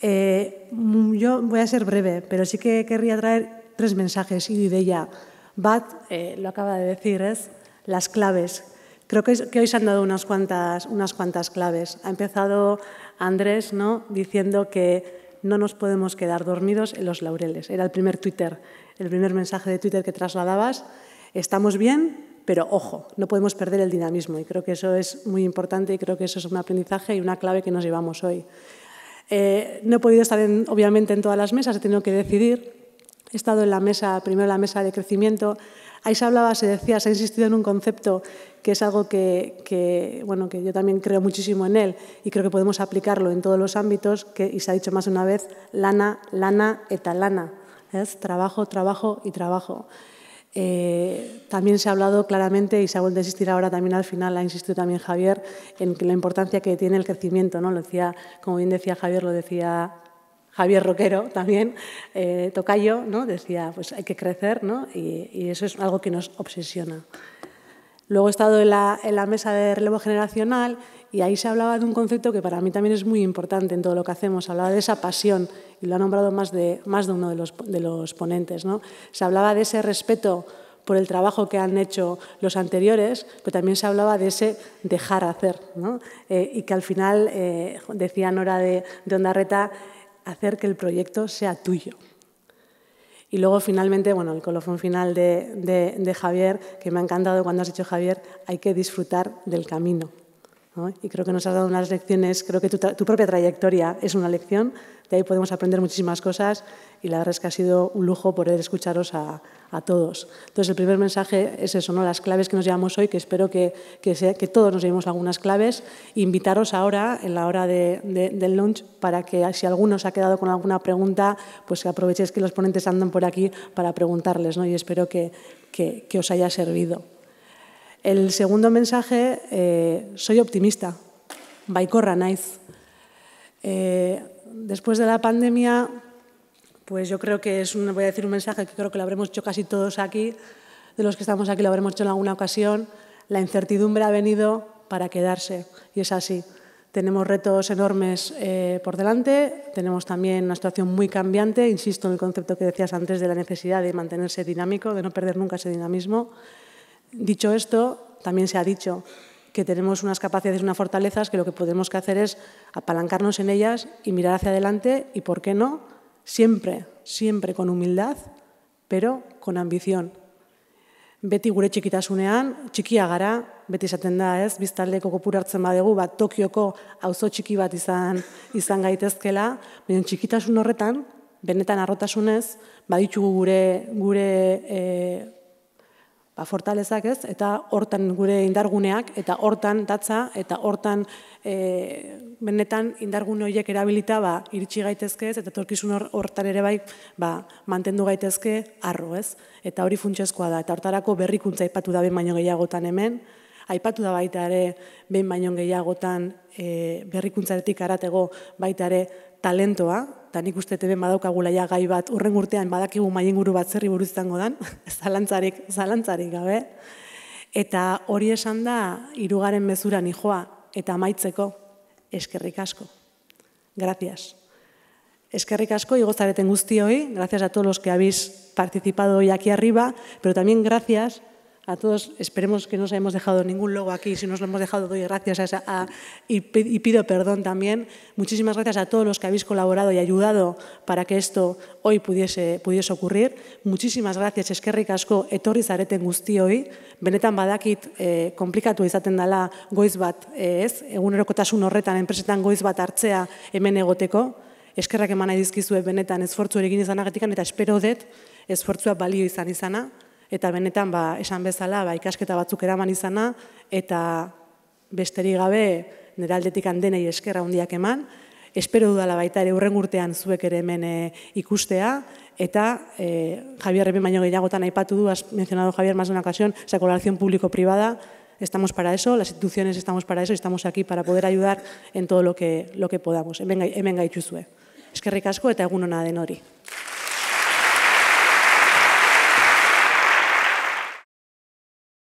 Eh, yo voy a ser breve, pero sí que querría traer tres mensajes y de ella. Bat eh, lo acaba de decir, es las claves. Creo que, que, hoy se han dado unas cuantas, unas cuantas claves. Ha empezado Andrés ¿no? diciendo que no nos podemos quedar dormidos en los laureles. Era el primer Twitter, el primer mensaje de Twitter que trasladabas. Estamos bien, pero ojo, no podemos perder el dinamismo y creo que eso es muy importante y creo que eso es un aprendizaje y una clave que nos llevamos hoy. Eh, no he podido estar, obviamente, en todas las mesas, he tenido que decidir. He estado en la mesa, primero en la mesa de crecimiento. Ahí se hablaba, se decía, se ha insistido en un concepto que es algo que, yo también creo muchísimo en él y creo que podemos aplicarlo en todos los ámbitos, y se ha dicho más de una vez, lana, lana, etalana. Es trabajo, trabajo y trabajo. Eh, también se ha hablado claramente, y se ha vuelto a insistir ahora también al final, ha insistido también Javier, en la importancia que tiene el crecimiento. ¿no? Lo decía, como bien decía Javier, lo decía Javier Roquero también, eh, Tocayo, ¿no? decía, pues hay que crecer, ¿no? y, y eso es algo que nos obsesiona. Luego he estado en la, mesa de relevo generacional y ahí se hablaba de un concepto que para mí también es muy importante en todo lo que hacemos, hablaba de esa pasión, y lo ha nombrado más de, más de uno de los, ponentes. ¿no? Se hablaba de ese respeto por el trabajo que han hecho los anteriores, pero también se hablaba de ese dejar hacer, eh, y que al final, eh, decía Nora de, de Ondarreta, hacer que el proyecto sea tuyo. Y luego finalmente, bueno, el colofón final de, Javier, que me ha encantado cuando has dicho Javier, hay que disfrutar del camino. Y creo que nos has dado unas lecciones, creo que tu, propia trayectoria es una lección, de ahí podemos aprender muchísimas cosas y la verdad es que ha sido un lujo poder escucharos a, todos. Entonces, el primer mensaje es eso, ¿no? las claves que nos llevamos hoy, que espero que, que, todos nos llevemos algunas claves. Invitaros ahora, en la hora del lunch, para que si alguno se ha quedado con alguna pregunta, pues que aprovechéis que los ponentes andan por aquí para preguntarles ¿no? y espero que, que os haya servido. El segundo mensaje, eh, soy optimista, baikorra naiz. Eh, después de la pandemia, pues yo creo que es un, voy a decir un mensaje que creo que lo habremos hecho casi todos aquí, de los que estamos aquí lo habremos hecho en alguna ocasión, la incertidumbre ha venido para quedarse y es así. Tenemos retos enormes eh, por delante, tenemos también una situación muy cambiante, insisto en el concepto que decías antes de la necesidad de mantenerse dinámico, de no perder nunca ese dinamismo. Dicho esto, también se ha dicho que tenemos unas capacidades, unas fortalezas, que lo que podemos hacer es apalancarnos en ellas y mirar hacia adelante y, ¿por qué no?, siempre, siempre con humildad, pero con ambición. Beti gure txikitasunean, txikia gara, beti esaten da, ez, biztaldeko kopurartzen hartzen badegu, bat Tokioko auzo txiki bat izan izan gaitezkela, baina txikitasun horretan, benetan arrotasunez, baditzugu gure gure e, ba, fortalezak ez, eta hortan gure indarguneak, eta hortan datza, eta hortan e, benetan indargune horiek erabilita ba, iritsi gaitezke ez, eta torkizun hortan ere bai ba, mantendu gaitezke arro ez, eta hori funtsezkoa da, eta hortarako berrikuntza aipatu da behin baino gehiagotan hemen, aipatu da baita ere behin baino gehiagotan e, eh, berrikuntzaretik aratego baita ere talentoa, eta nik uste teben badaukagula gai bat, urren urtean badakigu maien guru bat zerri buruz izango dan, zalantzarik, zalantzarik gabe. Eta hori esan da, irugaren bezura nijoa, eta amaitzeko, eskerrik asko. Grazias. Eskerrik asko, igozareten guztioi, gracias a todos los que habéis participado hoy aquí arriba, pero también grazias, a todos, esperemos que no os hayamos dejado ningún logo aquí, si nos lo hemos dejado doy gracias a, a, y pido perdón también. Muchísimas gracias a todos los que habéis colaborado y ayudado para que esto hoy pudiese, pudiese ocurrir. Muchísimas gracias, eskerrik asko, etorri zareten guzti hoy. Benetan badakit, eh, komplikatu izaten dala goiz bat, eh, ez, egunerokotasun horretan, enpresetan goiz bat hartzea hemen egoteko. Eskerrak eman dizkizuet benetan esfortzu egin izanagatik, eta espero dut esfortzua balio izan izana eta benetan ba, esan bezala ba, ikasketa batzuk eraman izana eta besterik gabe nire aldetik handenei eskerra handiak eman. Espero dudala baita ere urren zuek ere hemen eh, ikustea eta e, Javier Reben baino gehiagotan aipatu du, has mencionado Javier más de una ocasión, esa colaboración público-privada, estamos para eso, las instituciones estamos para eso, estamos aquí para poder ayudar en todo lo que, lo que podamos. Hemen, hemen gaitu zuek. Eskerrik asko eta egun hona den hori.